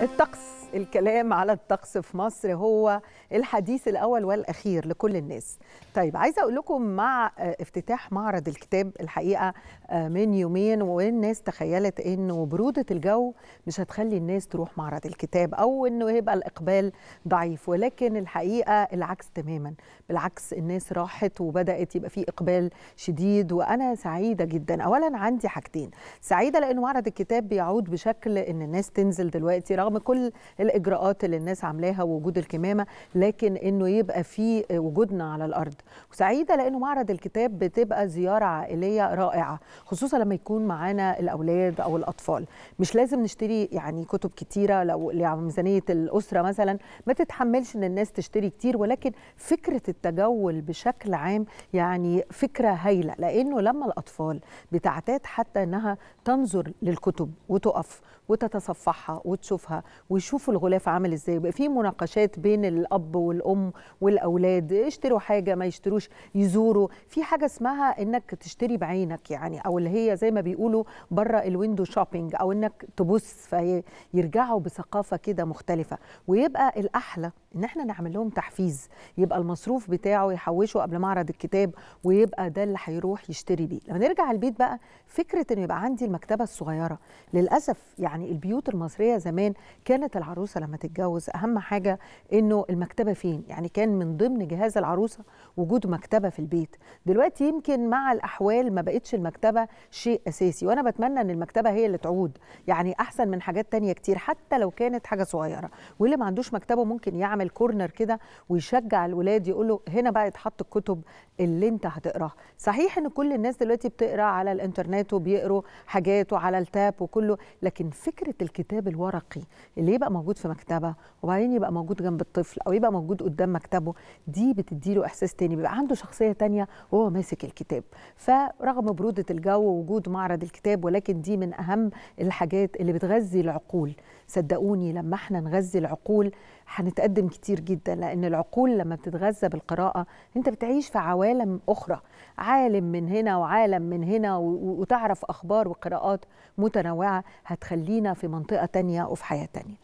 الطقس الكلام على الطقس في مصر هو الحديث الاول والاخير لكل الناس طيب عايزه اقول لكم مع آه، افتتاح معرض الكتاب الحقيقه آه، من يومين والناس تخيلت انه بروده الجو مش هتخلي الناس تروح معرض الكتاب او انه يبقى الاقبال ضعيف ولكن الحقيقه العكس تماما بالعكس الناس راحت وبدات يبقى في اقبال شديد وانا سعيده جدا اولا عندي حاجتين سعيده لان معرض الكتاب بيعود بشكل ان الناس تنزل دلوقتي رغم كل الاجراءات اللي الناس عاملاها ووجود الكمامه لكن انه يبقى في وجودنا على الارض وسعيده لانه معرض الكتاب بتبقى زياره عائليه رائعه خصوصا لما يكون معانا الاولاد او الاطفال مش لازم نشتري يعني كتب كتيره لو ميزانيه الاسره مثلا ما تتحملش ان الناس تشتري كتير ولكن فكره التجول بشكل عام يعني فكره هايله لانه لما الاطفال بتعتاد حتى انها تنظر للكتب وتقف وتتصفحها وتشوفها ويشوفوا شوفوا الغلاف عامل ازاي بقى في مناقشات بين الاب والام والاولاد يشتروا حاجه ما يشتروش يزوروا في حاجه اسمها انك تشتري بعينك يعني او اللي هي زي ما بيقولوا بره الويندو شوبينج او انك تبص فيرجعوا بثقافه كده مختلفه ويبقى الاحلى ان احنا نعمل لهم تحفيز يبقى المصروف بتاعه يحوشه قبل معرض الكتاب ويبقى ده اللي هيروح يشتري بيه لما نرجع البيت بقى فكره انه يبقى عندي المكتبه الصغيره للاسف يعني البيوت المصريه زمان كانت العروسه لما تتجوز اهم حاجه انه المكتبه فين يعني كان من ضمن جهاز العروسه وجود مكتبه في البيت دلوقتي يمكن مع الاحوال ما بقتش المكتبه شيء اساسي وانا بتمنى ان المكتبه هي اللي تعود يعني احسن من حاجات تانية كتير حتى لو كانت حاجه صغيره واللي ما عندوش مكتبه ممكن يعمل يعمل كورنر كده ويشجع الولاد يقول له هنا بقى يتحط الكتب اللي انت هتقراها صحيح ان كل الناس دلوقتي بتقرا على الانترنت وبيقروا حاجات وعلى التاب وكله لكن فكره الكتاب الورقي اللي يبقى موجود في مكتبه وبعدين يبقى موجود جنب الطفل او يبقى موجود قدام مكتبه دي بتديله احساس تاني بيبقى عنده شخصيه تانيه وهو ماسك الكتاب فرغم بروده الجو ووجود معرض الكتاب ولكن دي من اهم الحاجات اللي بتغذي العقول صدقوني لما احنا نغذي العقول هنتقدم كتير جدا لان العقول لما بتتغذى بالقراءه انت بتعيش في عوالم اخرى عالم من هنا وعالم من هنا وتعرف اخبار وقراءات متنوعه هتخلينا في منطقه تانية وفي حياه تانية